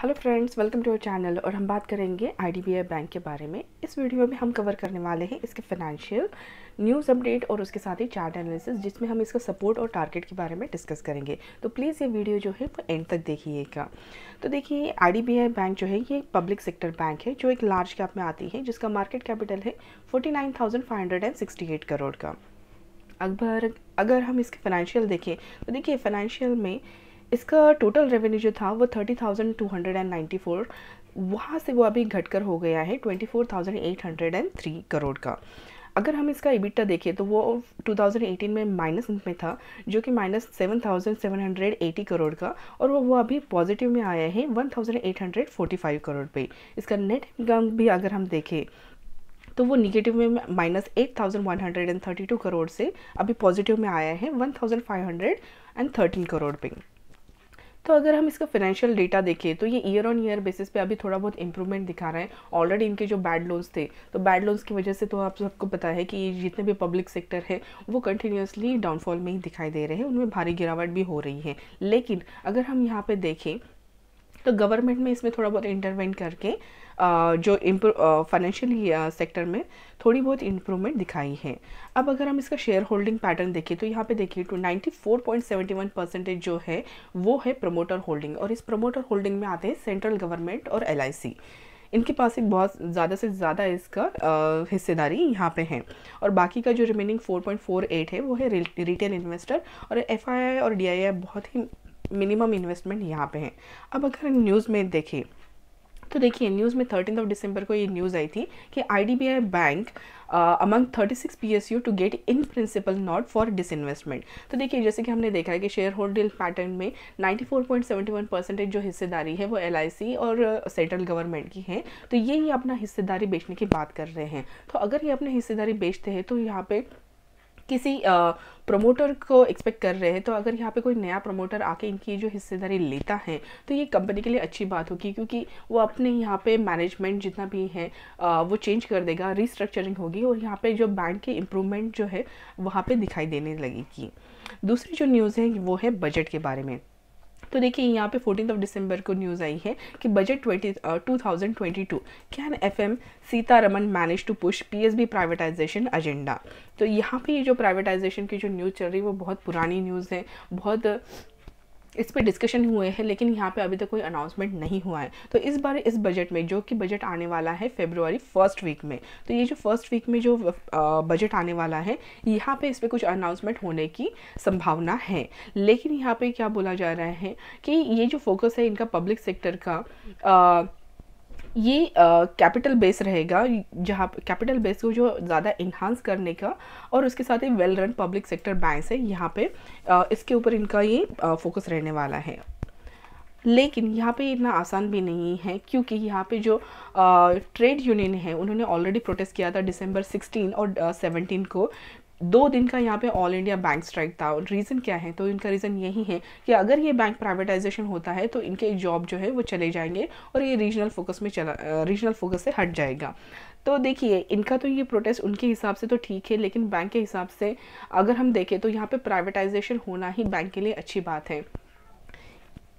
hello friends welcome to our channel और हम बात करेंगे आईडीबीआई बैंक के बारे में इस वीडियो में हम कवर करने वाले हैं इसके फाइनेंशियल न्यूज़ अपडेट और उसके साथ ही चार्ट एनालिसिस जिसमें हम इसका सपोर्ट और टारगेट के बारे में डिस्कस करेंगे तो प्लीज़ ये वीडियो जो है वो एंड तक देखिएगा तो देखिए आईडीबीआई बैंक जो है ये पब्लिक सेक्टर बैंक है जो एक लार्ज कैप में आती है जिसका मार्केट कैपिटल है फोर्टी करोड़ का अकबर अगर हम इसके फाइनेंशियल देखें तो देखिए फाइनेंशियल में इसका टोटल रेवेन्यू जो था वो thirty thousand two hundred and ninety four वहाँ से वो अभी घटकर हो गया है twenty four thousand eight hundred and three crore का अगर हम इसका इबिटा देखें तो वो 2018 में माइनस में था जो कि minus seven thousand seven hundred eighty crore का और वो वो अभी पॉजिटिव में आया है one thousand eight hundred forty five crore पे इसका नेट इनकम भी अगर हम देखें तो वो निगेटिव में minus eight thousand one hundred and thirty two crore से अभी पॉजिटिव में आया है one thousand five hundred and thirteen crore पे तो अगर हम इसका फाइनेंशियल डेटा देखें तो ये ईयर ऑन ईयर बेसिस पे अभी थोड़ा बहुत इंप्रूवमेंट दिखा रहे हैं ऑलरेडी इनके जो बैड लोन्स थे तो बैड लोन्स की वजह से तो आप सबको पता है कि ये जितने भी पब्लिक सेक्टर है वो कंटिन्यूसली डाउनफॉल में ही दिखाई दे रहे हैं उनमें भारी गिरावट भी हो रही है लेकिन अगर हम यहाँ पर देखें तो गवर्नमेंट में इसमें थोड़ा बहुत इंटरवेंट करके जो फाइनेंशियल सेक्टर में थोड़ी बहुत इम्प्रूवमेंट दिखाई है अब अगर हम इसका शेयर होल्डिंग पैटर्न देखें तो यहाँ पे देखिए two ninety four point seventy one percentage जो है वो है प्रमोटर होल्डिंग और इस प्रमोटर होल्डिंग में आते हैं सेंट्रल गवर्नमेंट और एल इनके पास एक बहुत ज़्यादा से ज़्यादा इसका हिस्सेदारी यहाँ पे है और बाकी का जो रिमेनिंग 4.48 है वो है रिटेल इन्वेस्टर और एफ और डी बहुत ही मिनिमम इन्वेस्टमेंट यहाँ पे हैं अब अगर न्यूज़ में देखें तो देखिए न्यूज़ में थर्टीन ऑफ दिसंबर को ये न्यूज़ आई थी कि I bank among thirty six P S U to get in principle not for disinvestment तो देखिए जैसे कि हमने देखा है कि शेयर होल्डिंग पैटर्न में ninety four point seventy one percentage जो हिस्सेदारी है वो एल आई सी और सेंट्रल गवर्नमेंट की है तो ये ही अपना हिस्सेदारी बेचने की बात कर रहे हैं तो अगर ये अपनी हिस्सेदारी बेचते हैं तो यहाँ पर किसी प्रमोटर को एक्सपेक्ट कर रहे हैं तो अगर यहाँ पे कोई नया प्रमोटर आके इनकी जो हिस्सेदारी लेता है तो ये कंपनी के लिए अच्छी बात होगी क्योंकि वो अपने यहाँ पे मैनेजमेंट जितना भी है वो चेंज कर देगा रिस्ट्रक्चरिंग होगी और यहाँ पे जो बैंक की इम्प्रूवमेंट जो है वहाँ पे दिखाई देने लगेगी दूसरी जो न्यूज़ है वो है बजट के बारे में तो देखिए यहाँ पे फोर्टीन ऑफ दिसंबर को न्यूज़ आई है कि budget twenty two thousand twenty two can F M Sitharaman manage to push P S B privatization agenda तो यहाँ पे ये जो प्राइवेटाइजेशन की जो न्यूज़ चल रही है वो बहुत पुरानी न्यूज़ है बहुत इस पर डिस्कशन हुए हैं लेकिन यहाँ पे अभी तक कोई अनाउंसमेंट नहीं हुआ है तो इस बार इस बजट में जो कि बजट आने वाला है फेब्रुवरी फर्स्ट वीक में तो ये जो फर्स्ट वीक में जो बजट आने वाला है यहाँ पे इस पर कुछ अनाउंसमेंट होने की संभावना है लेकिन यहाँ पे क्या बोला जा रहा है कि ये जो फोकस है इनका पब्लिक सेक्टर का आ, ये कैपिटल बेस रहेगा जहाँ कैपिटल बेस को जो ज़्यादा इन्हांस करने का और उसके साथ ही well run public sector bank है यहाँ पे आ, इसके ऊपर इनका ये फोकस रहने वाला है लेकिन यहाँ पे इतना आसान भी नहीं है क्योंकि यहाँ पे जो आ, ट्रेड यूनियन है उन्होंने ऑलरेडी प्रोटेस्ट किया था दिसंबर 16 और आ, 17 को दो दिन का यहाँ पे ऑल इंडिया बैंक स्ट्राइक था और रीज़न क्या है तो इनका रीज़न यही है कि अगर ये बैंक प्राइवेटाइजेशन होता है तो इनके जॉब जो है वो चले जाएंगे और ये रीजनल फोकस में चला रीजनल फोकस से हट जाएगा तो देखिए इनका तो ये प्रोटेस्ट उनके हिसाब से तो ठीक है लेकिन बैंक के हिसाब से अगर हम देखें तो यहाँ पे प्राइवेटाइजेशन होना ही बैंक के लिए अच्छी बात है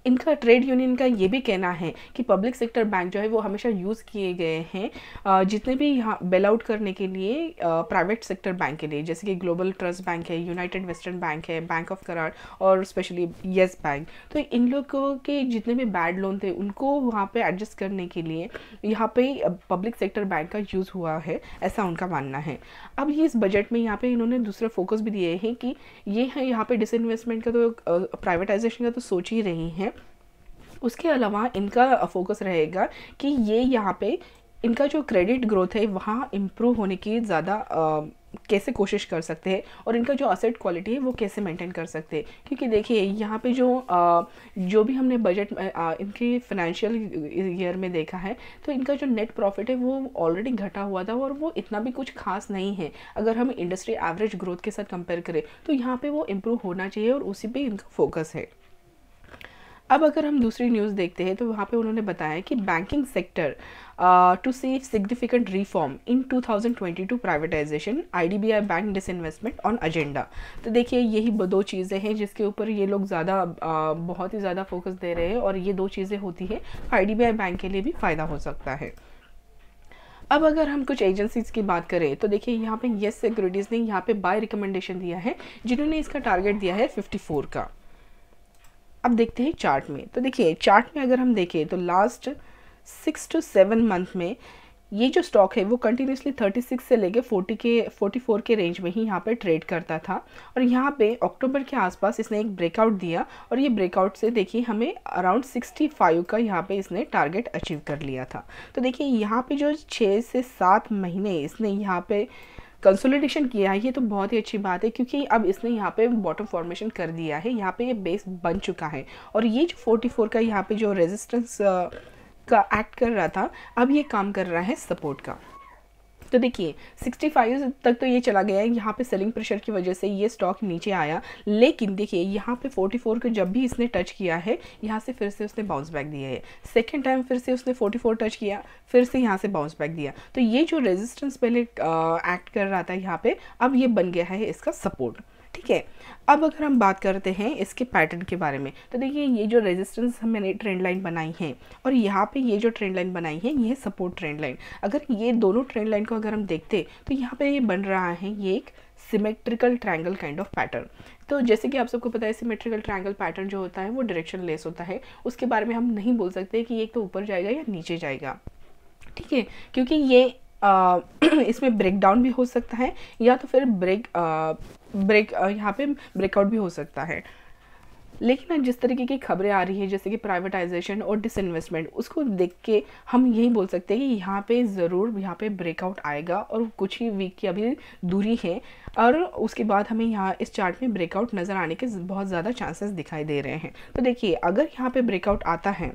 इनका ट्रेड यूनियन का ये भी कहना है कि पब्लिक सेक्टर बैंक जो है वो हमेशा यूज़ किए गए हैं जितने भी यहाँ बेल आउट करने के लिए प्राइवेट सेक्टर बैंक के लिए जैसे कि ग्लोबल ट्रस्ट बैंक है यूनाइटेड वेस्टर्न बैंक है बैंक ऑफ कराड़ और स्पेशली येस बैंक तो इन लोगों के जितने भी बैड लोन थे उनको वहाँ पर एडजस्ट करने के लिए यहाँ पर पब्लिक सेक्टर बैंक का यूज़ हुआ है ऐसा उनका मानना है अब ये इस बजट में यहाँ पर इन्होंने दूसरा फोकस भी दिए हैं कि ये है यहाँ पर डिसइन्वेस्टमेंट का तो प्राइवेटाइजेशन का तो सोच ही रही हैं उसके अलावा इनका फोकस रहेगा कि ये यहाँ पे इनका जो क्रेडिट ग्रोथ है वहाँ इम्प्रूव होने की ज़्यादा कैसे कोशिश कर सकते हैं और इनका जो असेट क्वालिटी है वो कैसे मेंटेन कर सकते हैं क्योंकि देखिए यहाँ पे जो आ, जो भी हमने बजट इनके फाइनेंशियल ईयर में देखा है तो इनका जो नेट प्रॉफिट है वो ऑलरेडी घटा हुआ था और वो इतना भी कुछ खास नहीं है अगर हम इंडस्ट्री एवरेज ग्रोथ के साथ कंपेयर करें तो यहाँ पर वो इम्प्रूव होना चाहिए और उसी पर इनका फोकस है अब अगर हम दूसरी न्यूज़ देखते हैं तो वहाँ पे उन्होंने बताया कि banking sector to see significant reform in 2022 privatization IDBI bank disinvestment on agenda तो देखिए यही दो चीज़ें हैं जिसके ऊपर ये लोग ज़्यादा uh, बहुत ही ज़्यादा फोकस दे रहे हैं और ये दो चीज़ें होती है आईडीबीआई बैंक के लिए भी फ़ायदा हो सकता है अब अगर हम कुछ एजेंसीज़ की बात करें तो देखिए यहाँ पे येस सिक्योरिटीज़ ने यहाँ पे बाय रिकमेंडेशन दिया है जिन्होंने इसका टारगेट दिया है 54 का अब देखते हैं चार्ट में तो देखिए चार्ट में अगर हम देखें तो last six to seven month में ये जो स्टॉक है वो कंटिन्यूसली 36 से लेके 40 के 44 के रेंज में ही यहाँ पे ट्रेड करता था और यहाँ पे अक्टूबर के आसपास इसने एक ब्रेकआउट दिया और ये ब्रेकआउट से देखिए हमें अराउंड 65 का यहाँ पे इसने टारगेट अचीव कर लिया था तो देखिए यहाँ पे जो छः से सात महीने इसने यहाँ पे कंसोलिडेशन किया है ये तो बहुत ही अच्छी बात है क्योंकि अब इसने यहाँ पे बॉटम फॉर्मेशन कर दिया है यहाँ पे ये बेस बन चुका है और ये जो 44 का यहाँ पे जो रेजिस्टेंस का एक्ट कर रहा था अब ये काम कर रहा है सपोर्ट का तो देखिए 65 तक तो ये चला गया है यहाँ पे सेलिंग प्रेशर की वजह से ये स्टॉक नीचे आया लेकिन देखिए यहाँ पे 44 को जब भी इसने टच किया है यहाँ से फिर से उसने बाउंस बैक दिया है सेकेंड टाइम फिर से उसने 44 टच किया फिर से यहाँ से बाउंस बैक दिया तो ये जो रेजिस्टेंस पहले एक्ट कर रहा था यहाँ पर अब ये बन गया है इसका सपोर्ट ठीक है अब अगर हम बात करते हैं इसके पैटर्न के बारे में तो देखिए ये जो रेजिस्टेंस हमने ट्रेंड लाइन बनाई है और यहाँ पे ये जो ट्रेंड लाइन बनाई है ये है सपोर्ट ट्रेंड लाइन अगर ये दोनों ट्रेंड लाइन को अगर हम देखते तो यहाँ पे ये बन रहा है ये एक symmetrical triangle kind of pattern तो जैसे कि आप सबको पता है सिमेट्रिकल ट्रायंगल पैटर्न जो होता है वो डायरेक्शन लेस होता है उसके बारे में हम नहीं बोल सकते कि एक तो ऊपर जाएगा या नीचे जाएगा ठीक है क्योंकि ये इसमें ब्रेक डाउन भी हो सकता है या तो फिर ब्रेक ब्रेक यहाँ पे ब्रेकआउट भी हो सकता है लेकिन जिस तरीके की खबरें आ रही है जैसे कि प्राइवेटाइजेशन और डिसइन्वेस्टमेंट उसको देख के हम यही बोल सकते हैं कि यहाँ पे ज़रूर यहाँ पे ब्रेकआउट आएगा और कुछ ही वीक की अभी दूरी है और उसके बाद हमें यहाँ इस चार्ट में ब्रेकआउट नज़र आने के बहुत ज़्यादा चांसेस दिखाई दे रहे हैं तो देखिए अगर यहाँ पर ब्रेकआउट आता है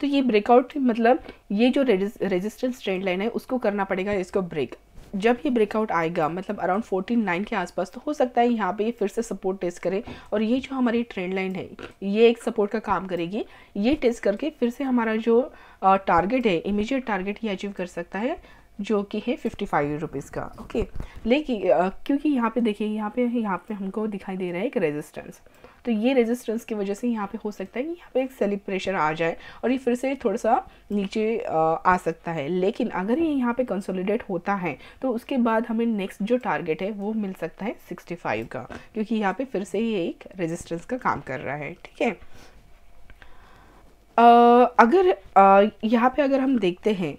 तो ये ब्रेकआउट मतलब ये जो रेजिस्टेंस ट्रेंड लाइन है उसको करना पड़ेगा इसको ब्रेक जब ये ब्रेकआउट आएगा मतलब अराउंड 149 नाइन के आसपास तो हो सकता है यहाँ पे ये फिर से सपोर्ट टेस्ट करे और ये जो हमारी ट्रेंड लाइन है ये एक सपोर्ट का काम करेगी ये टेस्ट करके फिर से हमारा जो टारगेट है इमीजिएट टारगेट ये अचीव कर सकता है जो कि है फिफ्टी फाइव रुपीज़ का ओके लेकिन क्योंकि यहाँ पे देखिए यहाँ पे यहाँ पे हमको दिखाई दे रहा है एक रेजिस्टेंस तो ये रेजिस्टेंस की वजह से यहाँ पे हो सकता है कि यहाँ पे एक सेलिप प्रेशर आ जाए और ये फिर से थोड़ा सा नीचे आ सकता है लेकिन अगर ये यहाँ पे कंसोलिडेट होता है तो उसके बाद हमें नेक्स्ट जो टारगेट है वो मिल सकता है 65 का क्योंकि यहाँ पे फिर से ये एक रेजिस्टेंस का काम कर रहा है ठीक है अगर यहाँ पे अगर हम देखते हैं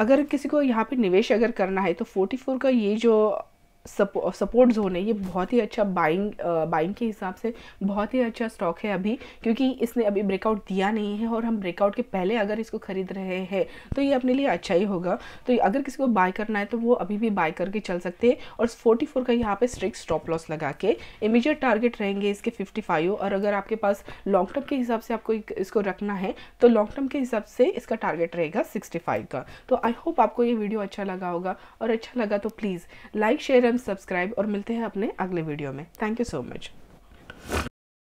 अगर किसी को यहाँ पे निवेश अगर करना है तो 44 का ये जो सपो, सपोर्ट जोन है ये बहुत ही अच्छा बाइंग बाइंग के हिसाब से बहुत ही अच्छा स्टॉक है अभी क्योंकि इसने अभी ब्रेकआउट दिया नहीं है और हम ब्रेकआउट के पहले अगर इसको ख़रीद रहे हैं तो ये अपने लिए अच्छा ही होगा तो अगर किसी को बाय करना है तो वो अभी भी बाय करके चल सकते हैं और फोर्टी फोर का यहाँ पर स्ट्रिक्ट स्टॉप लॉस लगा के इमीजिएट टारगेट रहेंगे इसके फिफ्टी फाइव और अगर आपके पास लॉन्ग टर्म के हिसाब से आपको इसको रखना है तो लॉन्ग टर्म के हिसाब से इसका टारगेट रहेगा सिक्सटी फाइव का तो आई होप आपको ये वीडियो अच्छा लगा होगा और अच्छा लगा तो please like share time subscribe और मिलते हैं अपने अगले वीडियो में थैंक यू सो मच